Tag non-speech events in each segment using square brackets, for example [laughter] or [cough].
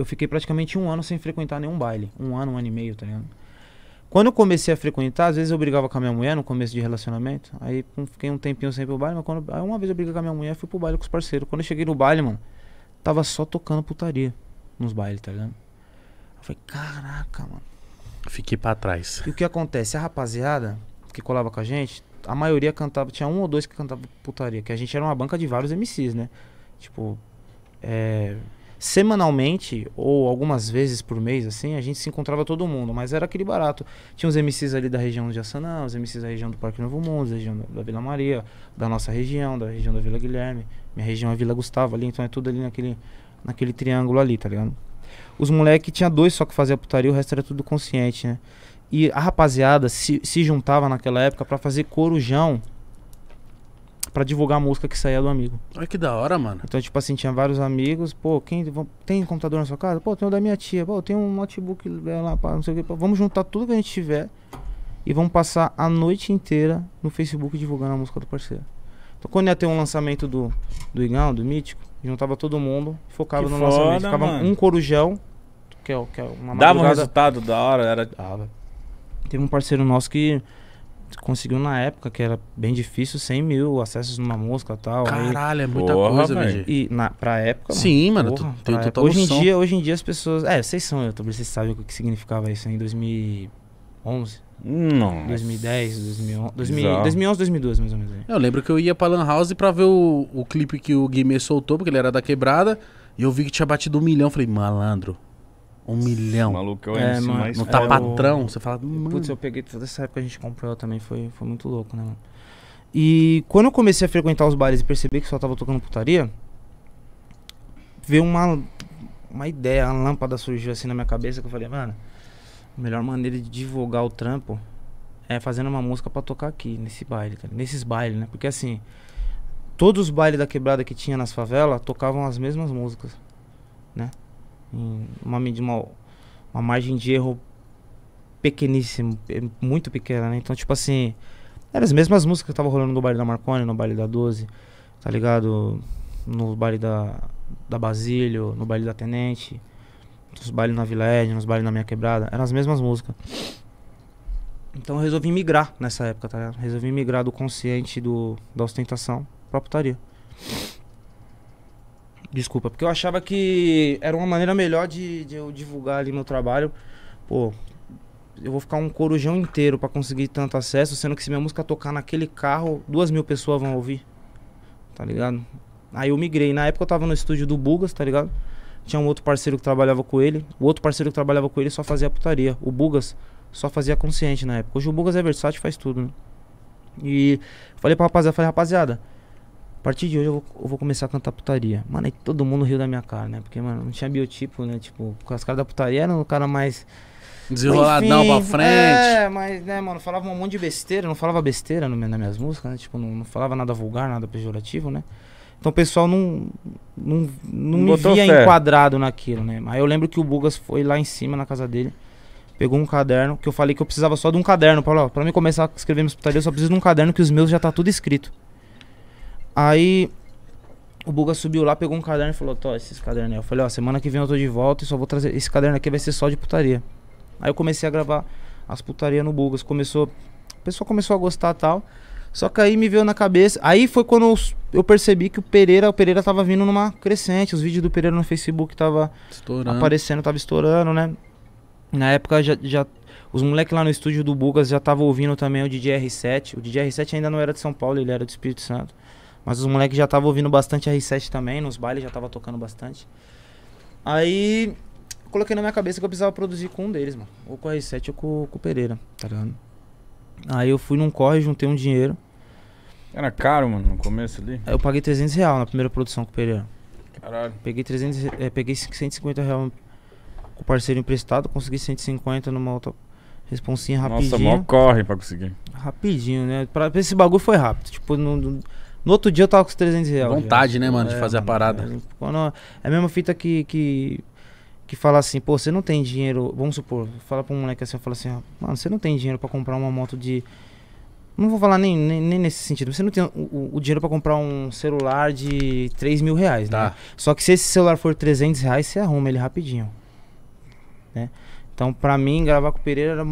eu fiquei praticamente um ano sem frequentar nenhum baile. Um ano, um ano e meio, tá ligado? Quando eu comecei a frequentar, às vezes eu brigava com a minha mulher no começo de relacionamento. Aí fiquei um tempinho sem ir pro baile, mas quando, aí uma vez eu briguei com a minha mulher, fui pro baile com os parceiros. Quando eu cheguei no baile, mano, tava só tocando putaria nos bailes, tá ligado? Eu falei, caraca, mano. Fiquei pra trás. E o que acontece? A rapaziada que colava com a gente, a maioria cantava, tinha um ou dois que cantava putaria, que a gente era uma banca de vários MCs, né? Tipo, é, semanalmente ou algumas vezes por mês, assim, a gente se encontrava todo mundo, mas era aquele barato. Tinha os MCs ali da região de Assanã, os MCs da região do Parque Novo Mundo, da região da Vila Maria, da nossa região, da região da Vila Guilherme, minha região é Vila Gustavo ali, então é tudo ali naquele, naquele triângulo ali, tá ligado? Os moleques tinha dois só que fazia putaria, o resto era tudo consciente, né? E a rapaziada se, se juntava naquela época para fazer corujão para divulgar a música que saía do amigo. Olha que da hora, mano. Então, tipo assim, tinha vários amigos, pô, quem tem computador na sua casa? Pô, tem o da minha tia, pô, tem um notebook é, lá, pá, não sei o que. Vamos juntar tudo que a gente tiver e vamos passar a noite inteira no Facebook divulgando a música do parceiro. Então, quando ia ter um lançamento do, do Igão, do Mítico, juntava todo mundo, focava que no foda, lançamento. Ficava mano. um corujão, que é, que é uma Dava um resultado da hora, era. Dava. Teve um parceiro nosso que conseguiu na época, que era bem difícil, 100 mil acessos numa música e tal. Caralho, aí... é muita porra, coisa, velho. E na, pra época. Sim, mano, porra, tô, tô, tô hoje, em dia, hoje em dia as pessoas. É, vocês são youtubers, vocês sabem o que significava isso em 2011. Não. 2010, 2011, 2011, 2012, mais ou menos. Eu lembro que eu ia pra Lan House pra ver o, o clipe que o Guimê soltou, porque ele era da quebrada, e eu vi que tinha batido um milhão. Falei, malandro, um milhão. Maluco, é, é mas mais Não tá patrão, você fala. Mano. Putz, eu peguei toda essa época que a gente comprou também, foi, foi muito louco, né, mano? E quando eu comecei a frequentar os bares e percebi que só tava tocando putaria, veio uma, uma ideia, uma lâmpada surgiu assim na minha cabeça que eu falei, mano, a melhor maneira de divulgar o trampo é fazendo uma música para tocar aqui, nesse baile, cara. Tá nesses bailes, né? Porque assim, todos os bailes da quebrada que tinha nas favelas tocavam as mesmas músicas, né? uma, uma, uma margem de erro pequeníssima, é muito pequena, né? Então, tipo assim, eram as mesmas músicas que tava rolando no baile da Marconi, no baile da 12, tá ligado? No baile da, da Basílio, no baile da Tenente, nos bailes na Vilégio, nos bailes na Minha Quebrada, eram as mesmas músicas. Então eu resolvi migrar nessa época, tá ligado? Resolvi migrar do consciente do, da ostentação pra putaria. Desculpa, porque eu achava que era uma maneira melhor de, de eu divulgar ali meu trabalho. Pô, eu vou ficar um corujão inteiro para conseguir tanto acesso, sendo que se minha música tocar naquele carro, duas mil pessoas vão ouvir. Tá ligado? Aí eu migrei. Na época eu tava no estúdio do Bugas, tá ligado? Tinha um outro parceiro que trabalhava com ele. O outro parceiro que trabalhava com ele só fazia putaria. O Bugas só fazia consciente na época. Hoje o Bugas é versátil, faz tudo, né? E falei pra rapaziada, falei, rapaziada, a partir de hoje eu vou, eu vou começar a cantar putaria. Mano, aí todo mundo riu da minha cara, né? Porque, mano, não tinha biotipo, né? Tipo, as caras da putaria eram o cara mais. Desenroladão pra frente. É, mas, né, mano, falava um monte de besteira, não falava besteira no, nas minhas músicas, né? Tipo, não, não falava nada vulgar, nada pejorativo, né? Então o pessoal não, não, não, não me via fé. enquadrado naquilo, né? Aí eu lembro que o Bugas foi lá em cima na casa dele, pegou um caderno, que eu falei que eu precisava só de um caderno. para, pra mim começar a escrever minhas putarias, eu só preciso de um caderno que os meus já tá tudo escrito. Aí o Buga subiu lá, pegou um caderno e falou: Tó, esses cadernos aí. Eu falei: Ó, semana que vem eu tô de volta e só vou trazer. Esse caderno aqui vai ser só de putaria. Aí eu comecei a gravar as putarias no Bugas. Começou. O pessoal começou a gostar tal. Só que aí me veio na cabeça. Aí foi quando eu, percebi que o Pereira, o Pereira tava vindo numa crescente. Os vídeos do Pereira no Facebook tava estourando. aparecendo, tava estourando, né? Na época já, já os moleques lá no estúdio do Bugas já tava ouvindo também o DJ R7. O DJ R7 ainda não era de São Paulo, ele era do Espírito Santo. Mas os moleques já estavam ouvindo bastante R7 também, nos bailes já tava tocando bastante. Aí coloquei na minha cabeça que eu precisava produzir com um deles, mano. Ou com a R7 ou com, com o Pereira, tá ligado? Aí eu fui num corre, juntei um dinheiro. Era caro, mano, no começo ali. Aí eu paguei 300 reais na primeira produção com o Pereira. Caralho. Peguei, 300, é, peguei 150 reais com o parceiro emprestado, consegui 150 numa outra responsinha rapidinho. Nossa, mó corre pra conseguir. Rapidinho, né? Pra, esse bagulho foi rápido. Tipo, não, no outro dia eu tava com os 300 reais. Vontade, já. né, mano, é, de fazer mano, a parada. É, quando, é a mesma fita que, que, que fala assim, pô, você não tem dinheiro. Vamos supor, fala pra um moleque assim, fala assim, mano, você não tem dinheiro pra comprar uma moto de. Não vou falar nem, nem, nem nesse sentido. Você não tem o, o dinheiro para comprar um celular de 3 mil reais, né? tá. né? Só que se esse celular for 300 reais, você arruma ele rapidinho. Né? Então, pra mim, gravar com o Pereira era,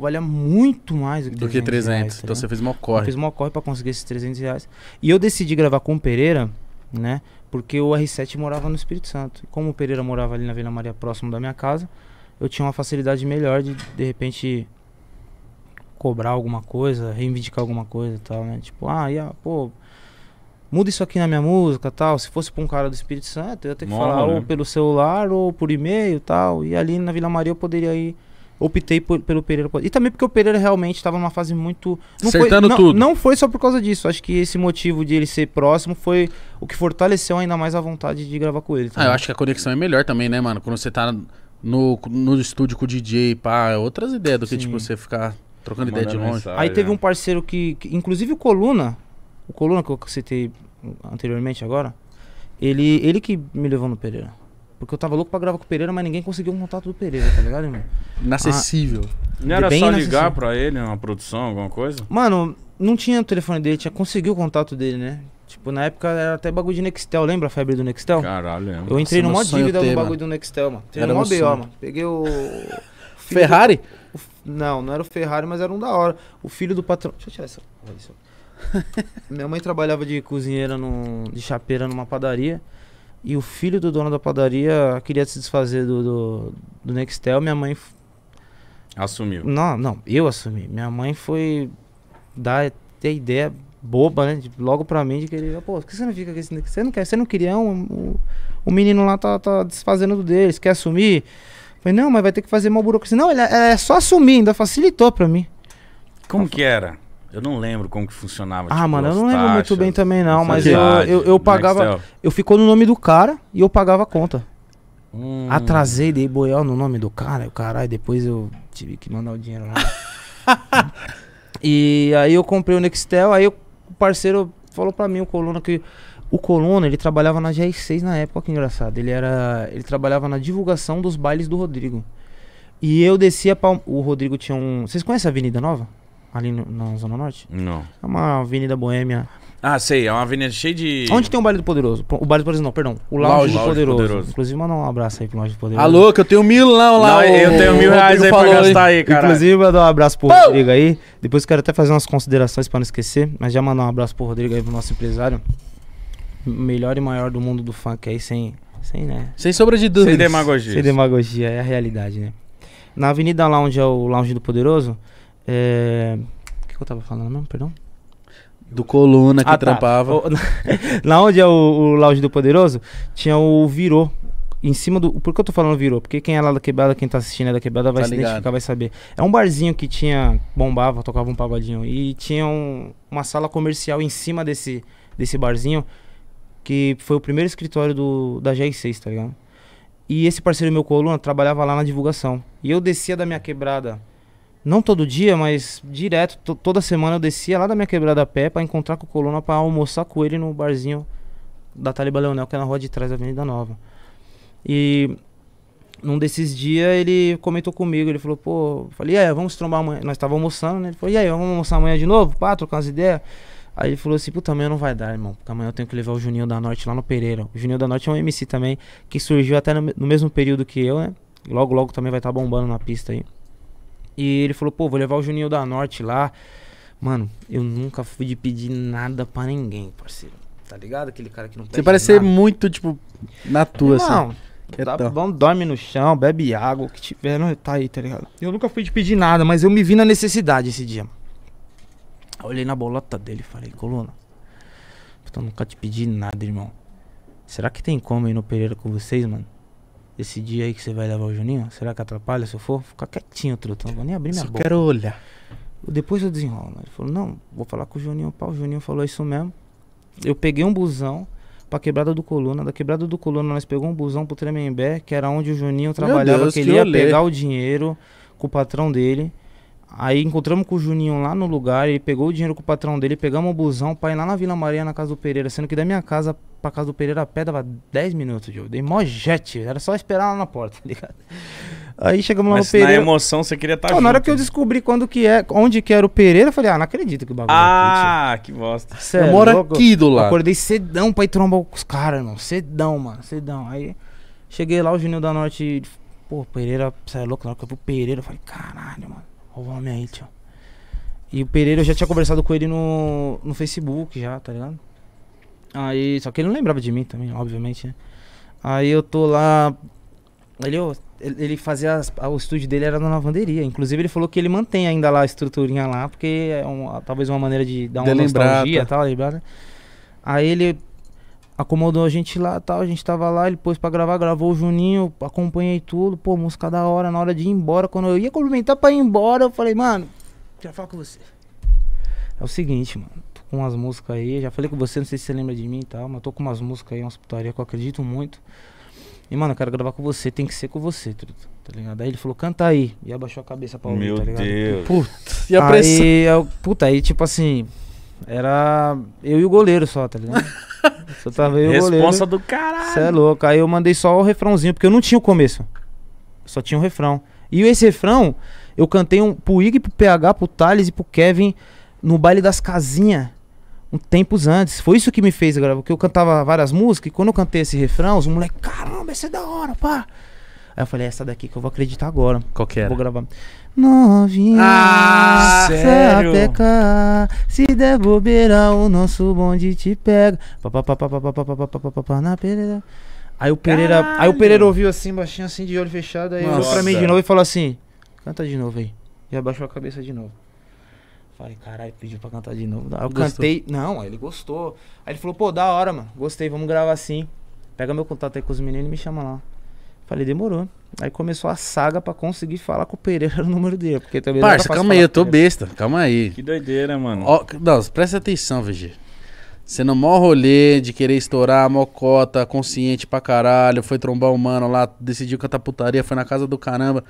valia muito mais do que 300. Do que 300. Reais, tá então né? você fez uma corre. Eu fiz uma corre pra conseguir esses 300 reais. E eu decidi gravar com o Pereira, né? Porque o R7 morava no Espírito Santo. E como o Pereira morava ali na Vila Maria, próximo da minha casa, eu tinha uma facilidade melhor de, de repente, cobrar alguma coisa, reivindicar alguma coisa e tal, né? Tipo, ah, ia, pô, muda isso aqui na minha música tal. Se fosse pra um cara do Espírito Santo, eu ia ter que Mola, falar né? ou pelo celular ou por e-mail tal. E ali na Vila Maria eu poderia ir. Optei por, pelo Pereira. E também porque o Pereira realmente estava numa fase muito. Não Acertando foi, não, tudo. Não foi só por causa disso. Acho que esse motivo de ele ser próximo foi o que fortaleceu ainda mais a vontade de gravar com ele. Ah, eu acho que a conexão é melhor também, né, mano? Quando você tá no, no estúdio com o DJ, pá, é outras ideias do que tipo, Sim. tipo você ficar trocando Manda ideia de longe. Mensagem, Aí teve é. um parceiro que, que, inclusive o Coluna, o Coluna que eu citei anteriormente agora, ele, ele que me levou no Pereira. Porque eu tava louco pra gravar com o Pereira, mas ninguém conseguiu um contato do Pereira, tá ligado, irmão? Inacessível. Ah, não era só ligar pra ele, uma produção, alguma coisa? Mano, não tinha o telefone dele, tinha conseguiu o contato dele, né? Tipo, na época era até bagulho de Nextel, lembra a febre do Nextel? Caralho, Eu entrei numa dívida do bagulho do Nextel, mano. Entrei numa BO, mano. Peguei o. Ferrari? Do... O... Não, não era o Ferrari, mas era um da hora. O filho do patrão. Deixa eu tirar essa. [laughs] Minha mãe trabalhava de cozinheira, no de chapeira numa padaria. E o filho do dono da padaria queria se desfazer do, do, do Nextel. Minha mãe. Assumiu. Não, não, eu assumi. Minha mãe foi dar ter ideia boba, né? De, logo pra mim de que Pô, por que você não fica com esse Nextel? Você não, quer, você não queria é um. um o menino lá tá, tá desfazendo do deles, quer assumir? falei, não, mas vai ter que fazer uma burocracia. Não, ele é, é só assumir, ainda facilitou pra mim. Como Ela que falou, era? Eu não lembro como que funcionava. Ah, tipo, mano, eu não taxas, lembro muito bem também, não. Mas eu, eu, eu é pagava. Nextel. Eu ficou no nome do cara e eu pagava a conta. Hum. Atrasei, dei boiol no nome do cara. E caralho, depois eu tive que mandar o dinheiro lá. [laughs] e aí eu comprei o Nextel. Aí o parceiro falou pra mim, o Coluna, que. O Coluna, ele trabalhava na g 6 na época, que engraçado. Ele era. Ele trabalhava na divulgação dos bailes do Rodrigo. E eu descia pra. O Rodrigo tinha um. Vocês conhecem a Avenida Nova? Ali no, na Zona Norte? Não. É uma avenida boêmia. Ah, sei, é uma avenida cheia de. Onde tem o Baile do Poderoso? O Baile do Poderoso, não, perdão. O Lounge, Lounge do Poderoso. Poderoso. Inclusive, manda um abraço aí pro Lounge do Poderoso. Alô, que eu tenho mil lá, lá. Não, eu tenho mil reais aí pra gastar aí, cara. Inclusive, vou um abraço pro Rodrigo aí. Depois quero até fazer umas considerações pra não esquecer, mas já mandar um abraço pro Rodrigo aí, pro nosso empresário. Melhor e maior do mundo do funk aí, sem. Sem, né? Sem sobra de dúvida. Sem demagogia. Sem demagogia, é a realidade, né? Na Avenida Lounge é o Lounge do Poderoso. É... O que, eu tava falando mesmo? Perdão? Do Coluna que ah, tá. trampava. Tá. [laughs] onde é o, o Lounge do Poderoso, tinha o Virou. Em cima do. Por que eu tô falando virou? Porque quem é lá da quebrada, quem tá assistindo é da quebrada, vai tá se ligado. identificar, vai saber. É um barzinho que tinha. Bombava, tocava um pagodinho. E tinha um, uma sala comercial em cima desse, desse barzinho, que foi o primeiro escritório do, da g 6 tá ligado? E esse parceiro meu, Coluna, trabalhava lá na divulgação. E eu descia da minha quebrada não todo dia, mas direto, toda semana eu descia lá da minha quebrada a pé para encontrar com o Coluna para almoçar com ele no barzinho da Taliba Leonel, que é na rua de trás da Avenida Nova. E num desses dias ele comentou comigo, ele falou, pô, falei, e aí, vamos trombar amanhã. Nós estávamos almoçando, né? Ele falou, e aí, vamos almoçar amanhã de novo? Pá, trocar umas ideias. Aí ele falou assim, puta, amanhã não vai dar, irmão, porque amanhã eu tenho que levar o Juninho da Norte lá no Pereira. O Juninho da Norte é um MC também, que surgiu até no, no mesmo período que eu, né? Logo, logo também vai estar tá bombando na pista aí. E ele falou, pô, vou levar o Juninho da Norte lá. Mano, eu nunca fui de pedir nada para ninguém, parceiro. Tá ligado? Aquele cara que não pede Você parece nada. ser muito, tipo, na tua, não, assim. Tá é bom, dorme no chão, bebe água, o que tiver, não, tá aí, tá ligado? Eu nunca fui de pedir nada, mas eu me vi na necessidade esse dia. olhei na bolota dele e falei, coluna, eu nunca te pedi nada, irmão. Será que tem como ir no Pereira com vocês, mano? Esse dia aí que você vai levar o Juninho, será que atrapalha se eu for? Fica quietinho, truta, não vou nem abrir minha Só boca. quero olhar. Depois eu desenrolo. Né? Ele falou, não, vou falar com o Juninho, O Juninho falou isso mesmo. Eu peguei um busão pra quebrada do Coluna. Da quebrada do Coluna, nós pegamos um busão pro Tremembé, que era onde o Juninho trabalhava, Deus, que ele ia olê. pegar o dinheiro com o patrão dele. Aí encontramos com o Juninho lá no lugar, ele pegou o dinheiro com o patrão dele, pegamos o busão pra ir lá na Vila Maria, na casa do Pereira, sendo que da minha casa pra casa do Pereira a pé dava 10 minutos, eu dei mó jet, era só esperar lá na porta, [laughs] tá ligado? Aí chegamos lá Mas no Pereira. Na emoção você queria estar tá Não, junto. Na hora que eu descobri quando que é, onde que era o Pereira, eu falei, ah, não acredito que o bagulho. É ah, que bosta. Sério, eu é moro aqui do lado. Acordei cedão pra ir trombar os caras, não. Cedão, mano, cedão. Aí cheguei lá, o Juninho da Norte, pô, Pereira, você é louco, na hora que eu vi o Pereira, eu falei, caralho, mano. Rouba o nome aí, tio. E o Pereira, eu já tinha conversado com ele no, no Facebook já, tá ligado? Aí, só que ele não lembrava de mim também, obviamente, né? Aí eu tô lá. Ele, ele fazia. As, o estúdio dele era na lavanderia. Inclusive, ele falou que ele mantém ainda lá a estruturinha lá, porque é um, talvez uma maneira de dar uma de nostalgia e tal, lembrar, né? Aí ele acomodou a gente lá tal, a gente tava lá, ele pôs pra gravar, gravou o Juninho, acompanhei tudo, pô, música da hora, na hora de ir embora, quando eu ia cumprimentar pra ir embora, eu falei, mano, já falo com você. É o seguinte, mano, tô com umas músicas aí, já falei com você, não sei se você lembra de mim e tal, mas tô com umas músicas aí, umas putaria que eu acredito muito. E, mano, eu quero gravar com você, tem que ser com você, tá ligado? Tá aí ele falou, canta aí. E abaixou a cabeça pra ouvir, Meu tá ligado? Deus. Puta, e a pressão? Aí, eu, puta, aí, tipo assim, era eu e o goleiro só, tá ligado? [laughs] Tá Responsa do caralho. Você é louco. Aí eu mandei só o refrãozinho, porque eu não tinha o começo. Só tinha o refrão. E esse refrão, eu cantei um, pro Ig, pro PH, pro Thales e pro Kevin no baile das casinhas. Um tempos antes. Foi isso que me fez gravar. Porque eu cantava várias músicas e quando eu cantei esse refrão, os moleques, caramba, essa é da hora, pá. Aí eu falei, é essa daqui que eu vou acreditar agora. Qual que era? Vou gravar. Novinha, ah, até pecar, Se der bobeira, o nosso bonde te pega. Na Pereira. Aí o Pereira, Caralho. aí o Pereira ouviu assim, baixinho assim, de olho fechado, aí olhou pra mim de novo e falou assim: Canta de novo aí. E abaixou a cabeça de novo. Falei, caralho, pediu pra cantar de novo. Aí eu gostou. cantei. Não, ele gostou. Aí ele falou, pô, da hora, mano. Gostei, vamos gravar assim. Pega meu contato aí com os meninos e me chama lá. Falei, demorou. Aí começou a saga pra conseguir falar com o Pereira [laughs] o número dele. Porque também Parça, calma aí, eu tô besta. Calma aí. Que doideira, mano. Ó, não, presta atenção, VG. Você no maior rolê de querer estourar, mocota, consciente pra caralho, foi trombar o mano lá, decidiu cantar putaria, foi na casa do caramba.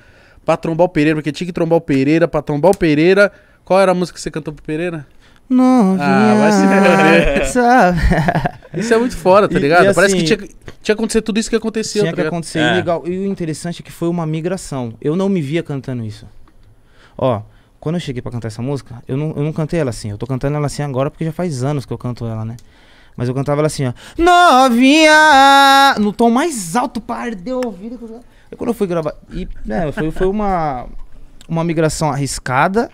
Pra trombar o Pereira, porque tinha que trombar o Pereira, pra trombar o Pereira. Qual era a música que você cantou pro Pereira? Novinha. Ah, vai se [laughs] Isso é muito fora, tá ligado? E, e assim, Parece que assim, tinha. Tinha acontecido tudo isso que aconteceu. Tinha tá que acontecer. É. E, legal, e o interessante é que foi uma migração. Eu não me via cantando isso. Ó, quando eu cheguei para cantar essa música, eu não, eu não cantei ela assim. Eu tô cantando ela assim agora porque já faz anos que eu canto ela, né? Mas eu cantava ela assim, ó. Novinha! No tom mais alto, para de ouvido. Aí quando eu fui gravar. E, né, foi, foi uma, uma migração arriscada,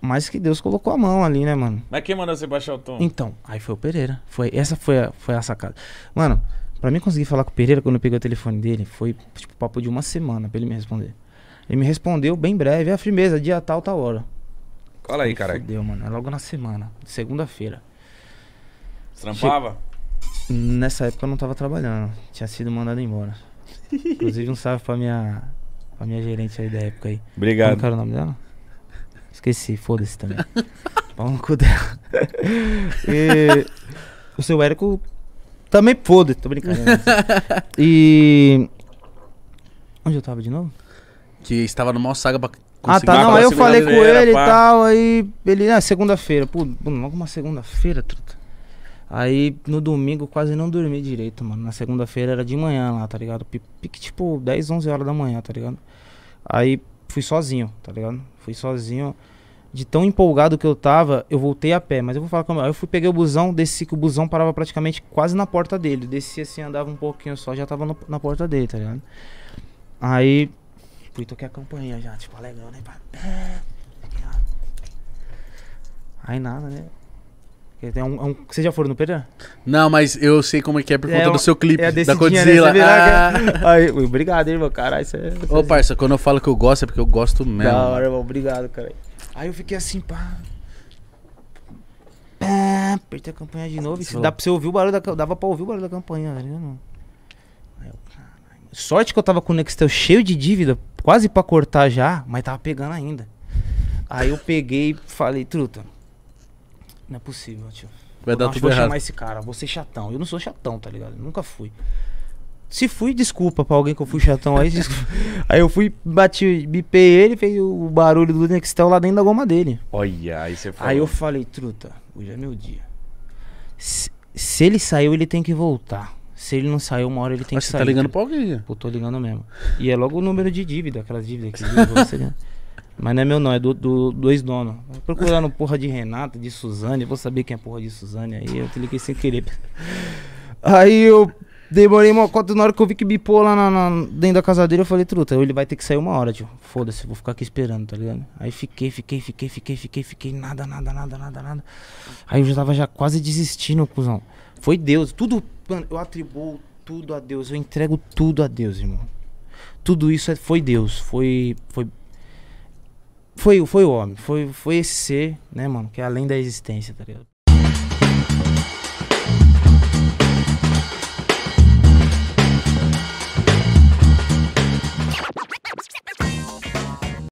mas que Deus colocou a mão ali, né, mano? Mas quem mandou você baixar o tom? Então, aí foi o Pereira. Foi, essa foi a, foi a sacada. Mano, Pra mim conseguir falar com o Pereira, quando eu peguei o telefone dele, foi tipo papo de uma semana pra ele me responder. Ele me respondeu bem breve, a firmeza, dia tal, tal hora. cola aí, cara. Deu, mano. É logo na semana, segunda-feira. Trampava? Che... Nessa época eu não tava trabalhando. Tinha sido mandado embora. Inclusive, um salve pra minha, pra minha gerente aí da época aí. Obrigado. Como era o nome dela? Esqueci, foda-se também. [laughs] Pau no cu dela. [laughs] e... O seu Érico também foda, tô brincando. Né? [laughs] e. Onde eu tava de novo? Que estava no maior saga pra Ah, tá, não, aí eu falei com ele e tal, aí ele, na ah, segunda-feira, pô, logo uma segunda-feira, truta. Aí no domingo eu quase não dormi direito, mano. Na segunda-feira era de manhã lá, tá ligado? Pique tipo 10, 11 horas da manhã, tá ligado? Aí fui sozinho, tá ligado? Fui sozinho de tão empolgado que eu tava, eu voltei a pé. Mas eu vou falar como. É. Eu fui, peguei o busão, desci, que o busão parava praticamente quase na porta dele. Desci assim, andava um pouquinho só, já tava no, na porta dele, tá ligado? Aí. Fui toquei a campainha já, tipo, legal, né? Aí nada, né? É um, é um, vocês já foram no Pedro? Não, mas eu sei como é que é por é conta um, do seu clipe é da né? Godzilla. Né? Ah. Aí, obrigado, irmão. Caralho, isso é. Ô, parça, quando eu falo que eu gosto, é porque eu gosto mesmo. Da hora, irmão. Obrigado, cara. Aí eu fiquei assim, pá. pá apertei a campanha de novo. Se dá pra você ouvir o barulho da Dava pra ouvir o barulho da campanha, tá ligado? Sorte que eu tava com o Nextel cheio de dívida, quase pra cortar já, mas tava pegando ainda. Aí eu peguei e falei, truta. Não é possível, tio. Vai dar tudo errado. Eu vou chamar esse cara, vou ser chatão. Eu não sou chatão, tá ligado? Eu nunca fui. Se fui, desculpa pra alguém que eu fui chatão aí. aí eu fui, bati, bipei ele, fez o barulho do Nextel lá dentro da goma dele. Olha, aí você falou. Aí eu falei, truta, hoje é meu dia. Se, se ele saiu, ele tem que voltar. Se ele não saiu, uma hora ele tem Mas que você Mas Você tá ligando pra alguém? Né? Pô, tô ligando mesmo. E é logo o número de dívida, aquelas dívidas que você [laughs] Mas não é meu não, é do, do dois donos. Procurando porra de Renata, de Suzane, vou saber quem é porra de Suzane aí, eu te liguei sem querer. Aí eu Demorei uma cota na hora que eu vi que bipou lá na, na, dentro da casa dele, eu falei, truta, ele vai ter que sair uma hora, tio. Foda-se, vou ficar aqui esperando, tá ligado? Aí fiquei, fiquei, fiquei, fiquei, fiquei, fiquei, nada, nada, nada, nada, nada. Aí eu já tava já quase desistindo, cuzão. Foi Deus, tudo, mano, eu atribuo tudo a Deus, eu entrego tudo a Deus, irmão. Tudo isso é, foi Deus, foi, foi, foi, foi o homem, foi, foi esse ser, né, mano, que é além da existência, tá ligado?